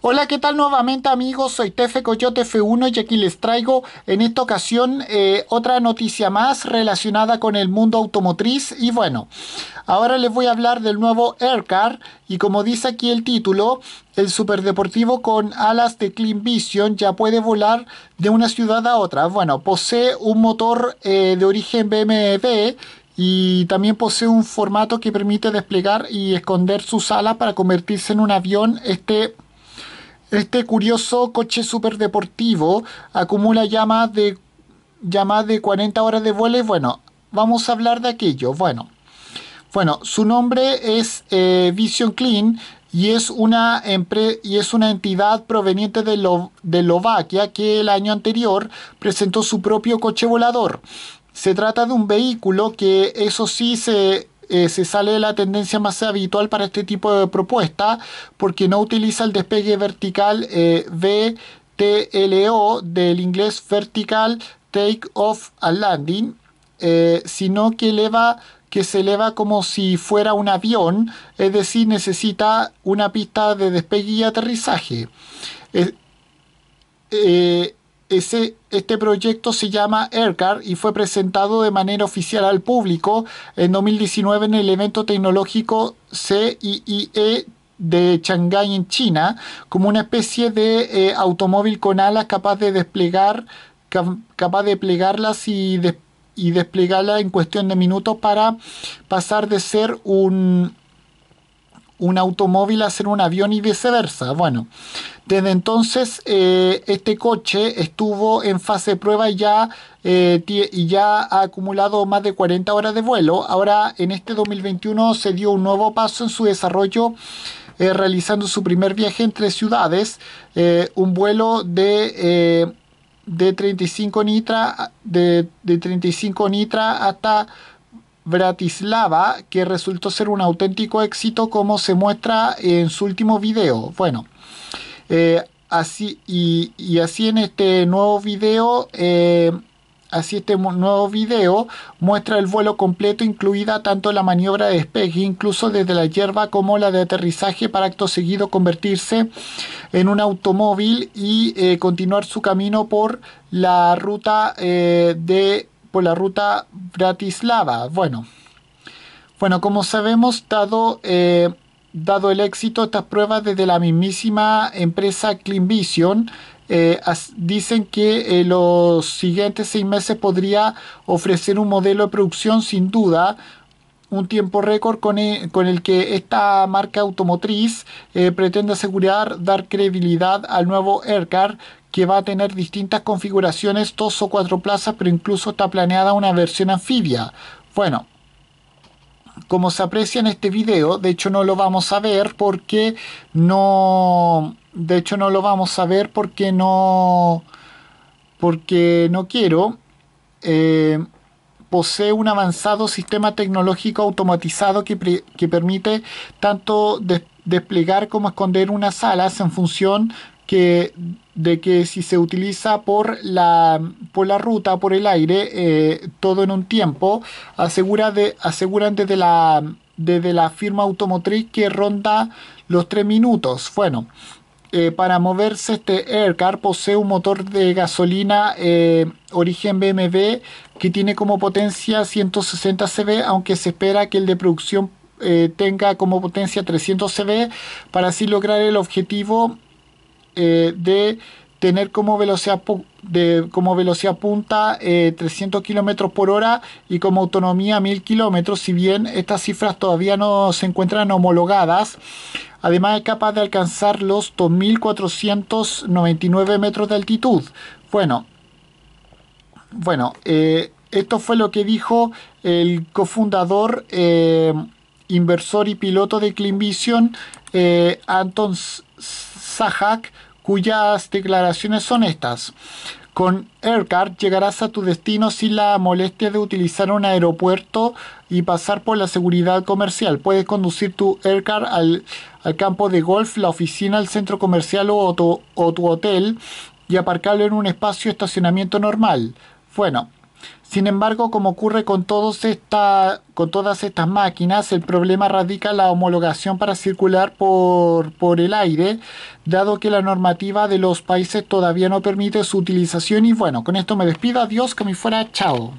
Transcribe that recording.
Hola, ¿qué tal nuevamente amigos? Soy Tefe Coyote F1 y aquí les traigo en esta ocasión eh, otra noticia más relacionada con el mundo automotriz. Y bueno, ahora les voy a hablar del nuevo Aircar y como dice aquí el título, el superdeportivo con alas de Clean Vision ya puede volar de una ciudad a otra. Bueno, posee un motor eh, de origen BMW y también posee un formato que permite desplegar y esconder sus alas para convertirse en un avión. Este este curioso coche superdeportivo acumula ya más, de, ya de 40 horas de vuelo y bueno, vamos a hablar de aquello. Bueno, bueno su nombre es eh, Vision Clean y es una, y es una entidad proveniente de, Lo que el año anterior presentó su propio coche volador. Se trata de un vehículo que eso sí se eh, se sale de la tendencia más habitual para este tipo de propuesta porque no utiliza el despegue vertical eh, VTLO del inglés vertical take off and landing, eh, sino que eleva que se eleva como si fuera un avión, es decir, necesita una pista de despegue y aterrizaje. Eh, este proyecto se llama Aircar y fue presentado de manera oficial al público en 2019 en el evento tecnológico CIE de Shanghái en China como una especie de eh, automóvil con alas capaz de desplegar capaz de plegarlas y, desplegarlas y en cuestión de minutos para pasar de ser un un automóvil a ser un avión y viceversa. Bueno, desde entonces eh, este coche estuvo en fase de prueba y ya, eh, y ya ha acumulado más de 40 horas de vuelo. Ahora en este 2021 se dio un nuevo paso en su desarrollo. Eh, realizando su primer viaje entre ciudades, un vuelo de, de 35 nitra de, de 35 nitra hasta Bratislava, que resultó ser un auténtico éxito como se muestra en su último video. Bueno, eh, así, y, así en este nuevo video... Eh, así este nuevo video muestra el vuelo completo, incluida tanto la maniobra de despegue, incluso desde la hierba, como la de aterrizaje, para acto seguido convertirse en un automóvil y eh, continuar su camino por la ruta de la ruta Bratislava. Bueno, bueno como sabemos, dado, eh, dado el éxito, estas pruebas desde la mismísima empresa Clean Vision... Eh, dicen que en eh, los siguientes seis meses podría ofrecer un modelo de producción sin duda un tiempo récord con, con el, que esta marca automotriz pretende asegurar dar credibilidad al nuevo Aircar que va a tener distintas configuraciones, dos o cuatro plazas, pero incluso está planeada una versión anfibia. Bueno, como se aprecia en este video, de hecho no lo vamos a ver porque no... De hecho no lo vamos a ver porque no... Porque no quiero. Eh, posee un avanzado sistema tecnológico automatizado que, permite tanto desplegar como esconder unas alas en función que de que si se utiliza por la, por la ruta, por el aire, eh, todo en un tiempo, asegura de, aseguran desde la, desde la firma automotriz que ronda los 3 minutos. Bueno, eh, para moverse este Aircar posee un motor de gasolina eh, origen BMW que tiene como potencia 160 CV, aunque se espera que el de producción tenga como potencia 300 CV para así lograr el objetivo eh, de tener como velocidad, de, como velocidad punta 300 eh, kilómetros por hora y como autonomía 1000 kilómetros, si bien estas cifras todavía no se encuentran homologadas. Además es capaz de alcanzar los 2.499 metros de altitud. Bueno, bueno eh, esto fue lo que dijo el cofundador, inversor y piloto de Clean Vision Anton Sajak cuyas declaraciones son estas. Con Aircard llegarás a tu destino sin la molestia de utilizar un aeropuerto y pasar por la seguridad comercial. Puedes conducir tu Aircard al, al campo de golf, la oficina, el centro comercial o o tu hotel y aparcarlo en un espacio de estacionamiento normal. Bueno, sin embargo, como ocurre con, todos con todas estas máquinas, el problema radica en la homologación para circular por, por el aire, dado que la normativa de los países todavía no permite su utilización. Y bueno, con esto me despido. Adiós, que me fuera. Chao.